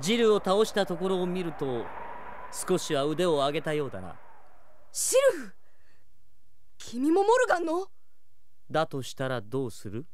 ジルを倒したところを見ると少しは腕を上げたようだなシルフ君もモルガンのだとしたらどうする